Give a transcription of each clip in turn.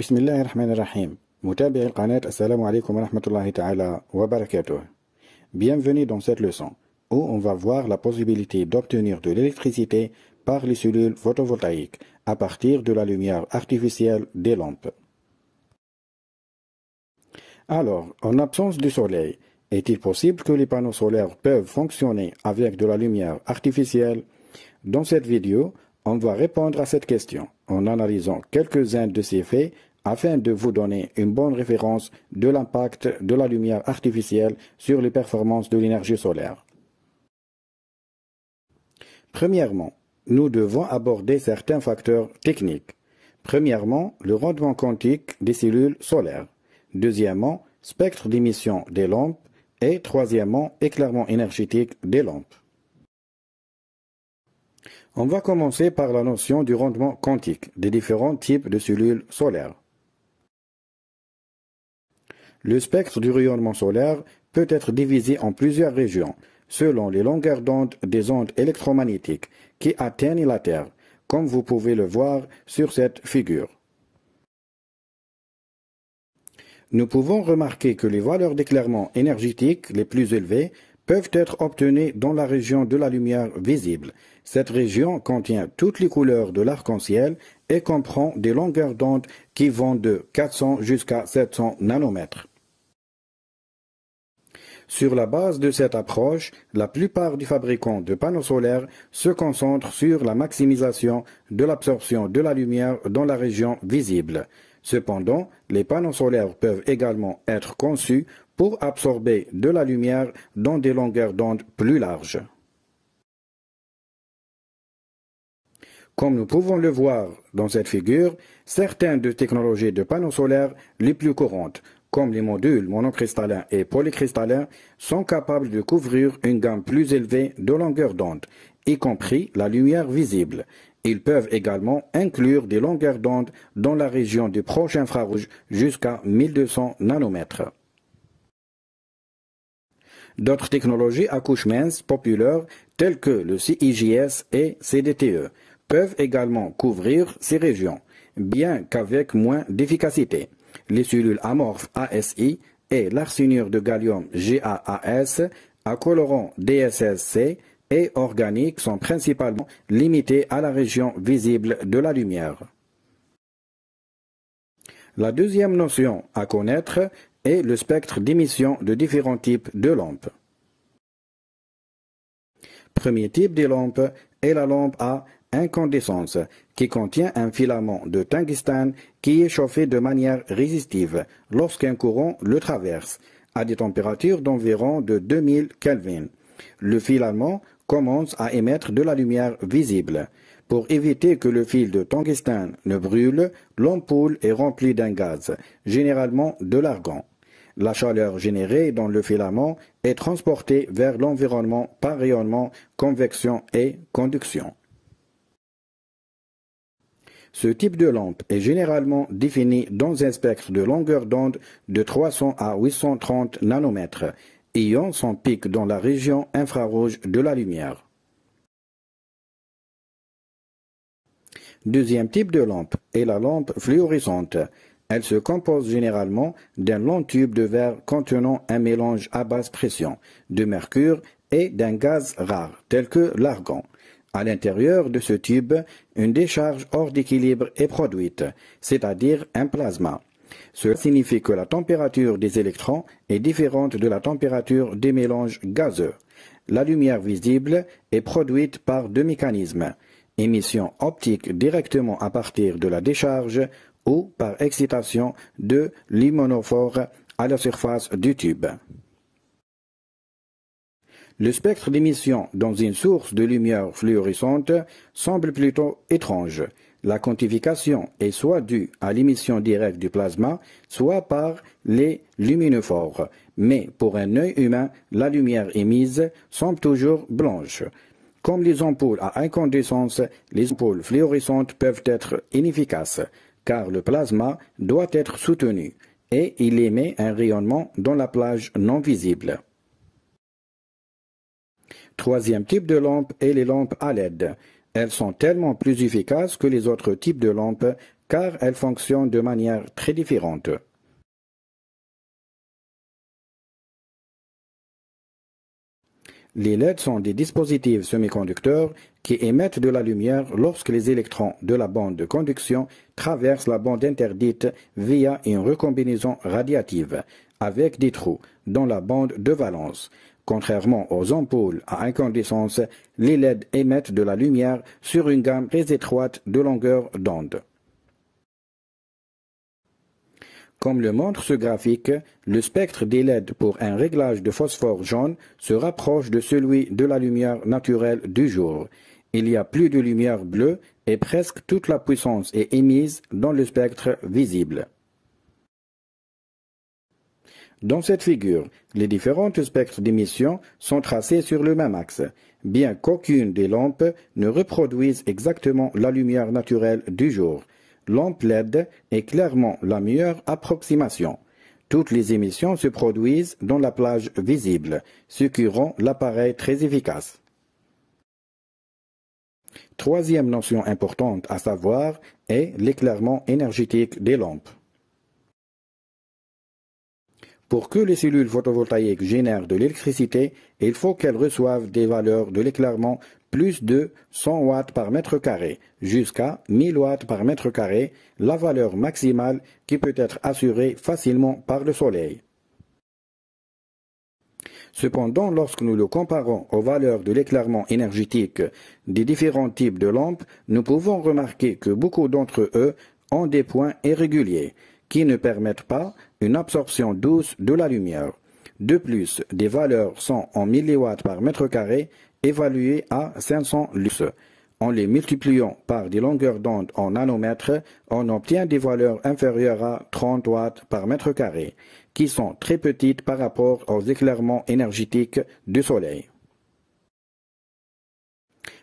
Bienvenue dans cette leçon où on va voir la possibilité d'obtenir de l'électricité par les cellules photovoltaïques à partir de la lumière artificielle des lampes. Alors, en absence du soleil, est-il possible que les panneaux solaires peuvent fonctionner avec de la lumière artificielle Dans cette vidéo, on va répondre à cette question en analysant quelques-uns de ces faits afin de vous donner une bonne référence de l'impact de la lumière artificielle sur les performances de l'énergie solaire. Premièrement, nous devons aborder certains facteurs techniques. Premièrement, le rendement quantique des cellules solaires. Deuxièmement, spectre d'émission des lampes. Et troisièmement, éclairement énergétique des lampes. On va commencer par la notion du rendement quantique des différents types de cellules solaires. Le spectre du rayonnement solaire peut être divisé en plusieurs régions, selon les longueurs d'onde des ondes électromagnétiques qui atteignent la Terre, comme vous pouvez le voir sur cette figure. Nous pouvons remarquer que les valeurs d'éclairement énergétique les plus élevées peuvent être obtenues dans la région de la lumière visible. Cette région contient toutes les couleurs de l'arc-en-ciel et comprend des longueurs d'onde qui vont de 400 jusqu'à 700 nanomètres. Sur la base de cette approche, la plupart des fabricants de panneaux solaires se concentrent sur la maximisation de l'absorption de la lumière dans la région visible. Cependant, les panneaux solaires peuvent également être conçus pour absorber de la lumière dans des longueurs d'onde plus larges. Comme nous pouvons le voir dans cette figure, certaines des technologies de panneaux solaires les plus courantes comme les modules monocristallins et polycristallins, sont capables de couvrir une gamme plus élevée de longueurs d'onde, y compris la lumière visible. Ils peuvent également inclure des longueurs d'onde dans la région du proche infrarouge jusqu'à 1200 nanomètres. D'autres technologies à couche mince populaires telles que le CIGS et CDTE peuvent également couvrir ces régions, bien qu'avec moins d'efficacité. Les cellules amorphes ASI et l'arsenure de gallium GAAS à colorant DSSC et organiques sont principalement limitées à la région visible de la lumière. La deuxième notion à connaître est le spectre d'émission de différents types de lampes. Premier type des lampes est la lampe à incandescence qui contient un filament de tungstène qui est chauffé de manière résistive lorsqu'un courant le traverse à des températures d'environ de 2000 Kelvin. Le filament commence à émettre de la lumière visible. Pour éviter que le fil de tungstène ne brûle, l'ampoule est remplie d'un gaz, généralement de l'argon. La chaleur générée dans le filament est transportée vers l'environnement par rayonnement, convection et conduction. Ce type de lampe est généralement défini dans un spectre de longueur d'onde de 300 à 830 nanomètres, ayant son pic dans la région infrarouge de la lumière. Deuxième type de lampe est la lampe fluorescente. Elle se compose généralement d'un long tube de verre contenant un mélange à basse pression de mercure et d'un gaz rare tel que l'argon. À l'intérieur de ce tube, une décharge hors d'équilibre est produite, c'est-à-dire un plasma. Cela signifie que la température des électrons est différente de la température des mélanges gazeux. La lumière visible est produite par deux mécanismes, émission optique directement à partir de la décharge ou par excitation de l'immunophore à la surface du tube. Le spectre d'émission dans une source de lumière fluorescente semble plutôt étrange. La quantification est soit due à l'émission directe du plasma, soit par les luminophores. Mais pour un œil humain, la lumière émise semble toujours blanche. Comme les ampoules à incandescence, les ampoules fluorescentes peuvent être inefficaces, car le plasma doit être soutenu, et il émet un rayonnement dans la plage non visible. Troisième type de lampe est les lampes à LED. Elles sont tellement plus efficaces que les autres types de lampes car elles fonctionnent de manière très différente. Les LED sont des dispositifs semi-conducteurs qui émettent de la lumière lorsque les électrons de la bande de conduction traversent la bande interdite via une recombinaison radiative avec des trous dans la bande de valence. Contrairement aux ampoules à incandescence, les LED émettent de la lumière sur une gamme très étroite de longueur d'onde. Comme le montre ce graphique, le spectre des LED pour un réglage de phosphore jaune se rapproche de celui de la lumière naturelle du jour. Il y a plus de lumière bleue et presque toute la puissance est émise dans le spectre visible. Dans cette figure, les différents spectres d'émission sont tracés sur le même axe, bien qu'aucune des lampes ne reproduise exactement la lumière naturelle du jour. Lampe LED est clairement la meilleure approximation. Toutes les émissions se produisent dans la plage visible, ce qui rend l'appareil très efficace. Troisième notion importante à savoir est l'éclairement énergétique des lampes. Pour que les cellules photovoltaïques génèrent de l'électricité, il faut qu'elles reçoivent des valeurs de l'éclairement plus de 100 watts par mètre carré jusqu'à 1000 watts par mètre carré, la valeur maximale qui peut être assurée facilement par le soleil. Cependant, lorsque nous le comparons aux valeurs de l'éclairement énergétique des différents types de lampes, nous pouvons remarquer que beaucoup d'entre eux ont des points irréguliers qui ne permettent pas une absorption douce de la lumière. De plus, des valeurs sont en milliwatts par mètre carré évaluées à 500 lux. En les multipliant par des longueurs d'onde en nanomètres, on obtient des valeurs inférieures à 30 watts par mètre carré, qui sont très petites par rapport aux éclairements énergétiques du Soleil.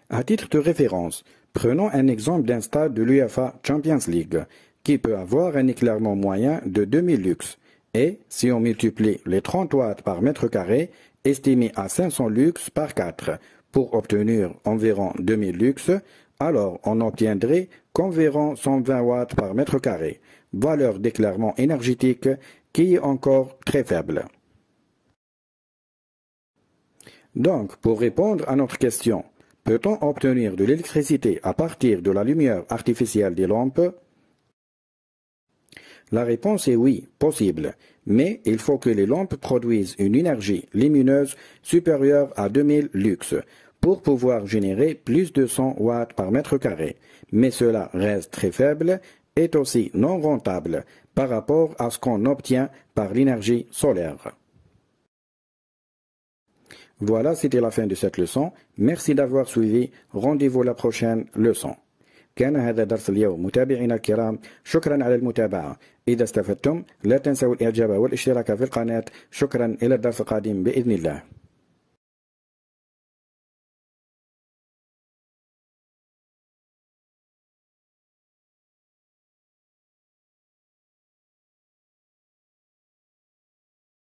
À titre de référence, prenons un exemple d'un stade de l'UFA Champions League qui peut avoir un éclairement moyen de 2000 lux. Et si on multiplie les 30 watts par mètre carré, estimé à 500 lux par 4, pour obtenir environ 2000 lux, alors on obtiendrait qu'environ 120 watts par mètre carré, valeur d'éclairement énergétique qui est encore très faible. Donc, pour répondre à notre question, peut-on obtenir de l'électricité à partir de la lumière artificielle des lampes la réponse est oui, possible, mais il faut que les lampes produisent une énergie lumineuse supérieure à 2000 lux pour pouvoir générer plus de 100 watts par mètre carré, mais cela reste très faible et aussi non rentable par rapport à ce qu'on obtient par l'énergie solaire. Voilà, c'était la fin de cette leçon. Merci d'avoir suivi. Rendez-vous la prochaine leçon. إذا استفدتم لا تنسوا الإعجاب والاشتراك في القناة شكرا إلى الدرس القادم بإذن الله